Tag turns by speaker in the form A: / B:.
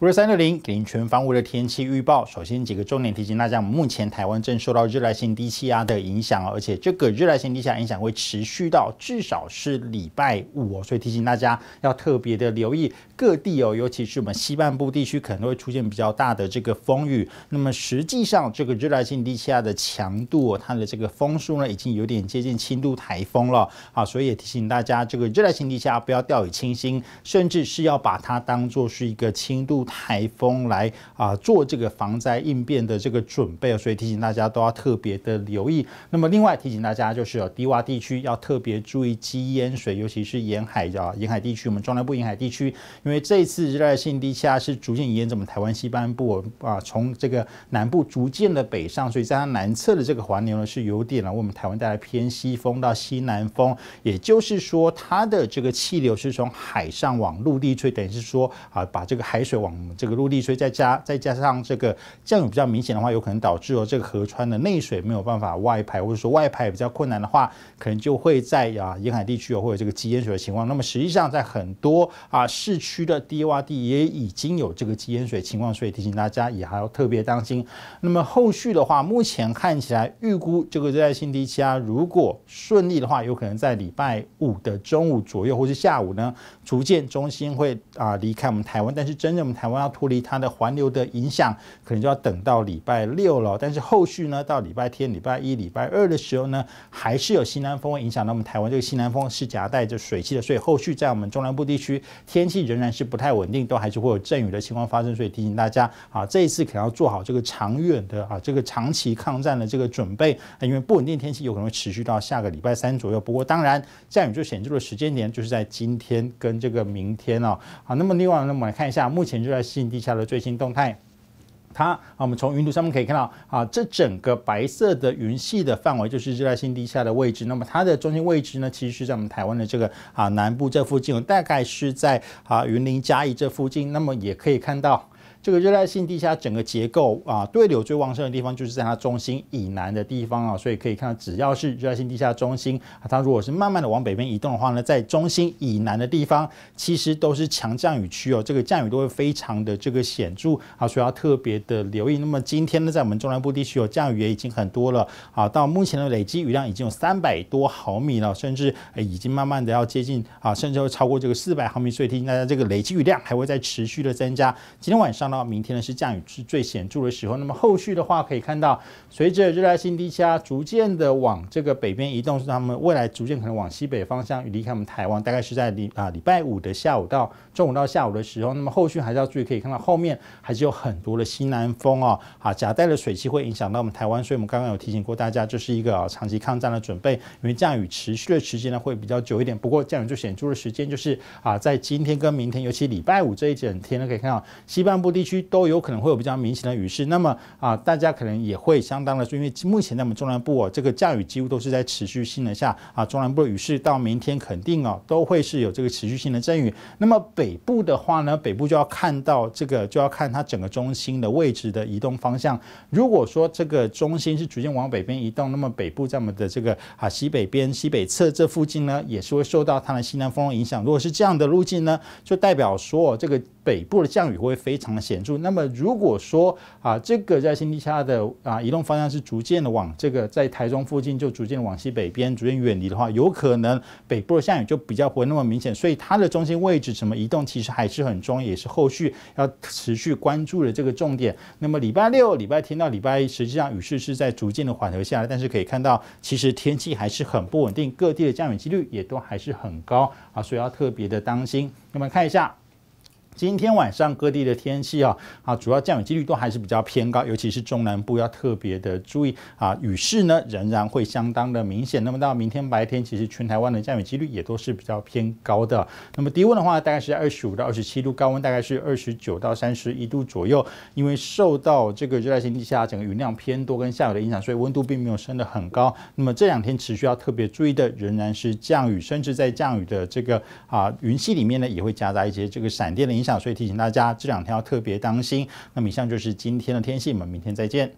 A: 我是三六零，给您全方位的天气预报。首先几个重点提醒大家：，目前台湾正受到热带性低气压的影响哦，而且这个热带性低气压影响会持续到至少是礼拜五哦，所以提醒大家要特别的留意各地哦，尤其是我们西半部地区，可能会出现比较大的这个风雨。那么实际上，这个热带性低气压的强度，它的这个风速呢，已经有点接近轻度台风了。好，所以也提醒大家，这个热带性低气压不要掉以轻心，甚至是要把它当做是一个轻度。台风来啊，做这个防灾应变的这个准备，所以提醒大家都要特别的留意。那么，另外提醒大家就是，有低洼地区要特别注意积淹水，尤其是沿海的沿海地区，我们中南部沿海地区，因为这一次热带性低压是逐渐沿着我们台湾西半部啊，从这个南部逐渐的北上，所以在它南侧的这个环流呢，是有点了我们台湾带来偏西风到西南风，也就是说，它的这个气流是从海上往陆地吹，等于是说啊，把这个海水往这个陆地，所以再加再加上这个降雨比较明显的话，有可能导致哦这个河川的内水没有办法外排，或者说外排比较困难的话，可能就会在啊沿海地区哦会有这个积淹水的情况。那么实际上在很多啊市区的低洼地也已经有这个积淹水情况，所以提醒大家也还要特别当心。那么后续的话，目前看起来预估这个热带性低气压如果顺利的话，有可能在礼拜五的中午左右或是下午呢，逐渐中心会啊离开我们台湾。但是真正我们台我要脱离它的环流的影响，可能就要等到礼拜六了。但是后续呢，到礼拜天、礼拜一、礼拜二的时候呢，还是有西南风会影响到我们台湾。这个西南风是夹带着水汽的，所以后续在我们中南部地区天气仍然是不太稳定，都还是会有阵雨的情况发生。所以提醒大家啊，这一次可能要做好这个长远的啊，这个长期抗战的这个准备，因为不稳定天气有可能会持续到下个礼拜三左右。不过当然，降雨最显著的时间点就是在今天跟这个明天哦。好，那么另外呢，我们来看一下，目前就在。新地下的最新动态，它啊，我们从云图上面可以看到啊，这整个白色的云系的范围就是热带新地下的位置。那么它的中心位置呢，其实是在我们台湾的这个啊南部这附近，大概是在啊云林嘉义这附近。那么也可以看到。这个热带性地下整个结构啊，对流最旺盛的地方就是在它中心以南的地方啊，所以可以看到，只要是热带性地下中心，它如果是慢慢的往北边移动的话呢，在中心以南的地方，其实都是强降雨区哦，这个降雨都会非常的这个显著啊，所以要特别的留意。那么今天呢，在我们中南部地区有降雨也已经很多了啊，到目前的累积雨量已经有三百多毫米了，甚至已经慢慢的要接近啊，甚至会超过这个四百毫米，所以提醒大家这个累积雨量还会在持续的增加。今天晚上。到明天呢是降雨是最显著的时候。那么后续的话，可以看到随着热带性低压逐渐的往这个北边移动，是他们未来逐渐可能往西北方向离开我们台湾。大概是在礼啊礼拜五的下午到中午到下午的时候。那么后续还是要注意，可以看到后面还是有很多的西南风哦，啊夹带的水汽会影响到我们台湾。所以我们刚刚有提醒过大家，就是一个啊长期抗战的准备，因为降雨持续的时间呢会比较久一点。不过降雨最显著的时间就是啊在今天跟明天，尤其礼拜五这一整天呢，可以看到西半部地。地区都有可能会有比较明显的雨势，那么啊，大家可能也会相当的，因为目前在我们中南部哦，这个降雨几乎都是在持续性的下啊，中南部的雨势到明天肯定哦都会是有这个持续性的阵雨。那么北部的话呢，北部就要看到这个就要看它整个中心的位置的移动方向。如果说这个中心是逐渐往北边移动，那么北部在我们的这个啊西北边、西北侧这附近呢，也是会受到它的西南风影响。如果是这样的路径呢，就代表说这个北部的降雨会非常的。显著。那么，如果说啊，这个在新地下的啊移动方向是逐渐的往这个在台中附近，就逐渐往西北边，逐渐远离的话，有可能北部的下雨就比较不会那么明显。所以它的中心位置什么移动，其实还是很重，也是后续要持续关注的这个重点。那么礼拜六、礼拜天到礼拜一，实际上雨势是在逐渐的缓和下来，但是可以看到，其实天气还是很不稳定，各地的降雨几率也都还是很高啊，所以要特别的当心。我们看一下。今天晚上各地的天气啊啊，主要降雨几率都还是比较偏高，尤其是中南部要特别的注意啊，雨势呢仍然会相当的明显。那么到明天白天，其实全台湾的降雨几率也都是比较偏高的。那么低温的话，大概是二十五到二十七度，高温大概是二十九到三十一度左右。因为受到这个热带性气下整个云量偏多跟下雨的影响，所以温度并没有升的很高。那么这两天持续要特别注意的仍然是降雨，甚至在降雨的这个啊云系里面呢，也会夹杂一些这个闪电的影响。所以提醒大家，这两天要特别当心。那么以上就是今天的天气，我们明天再见。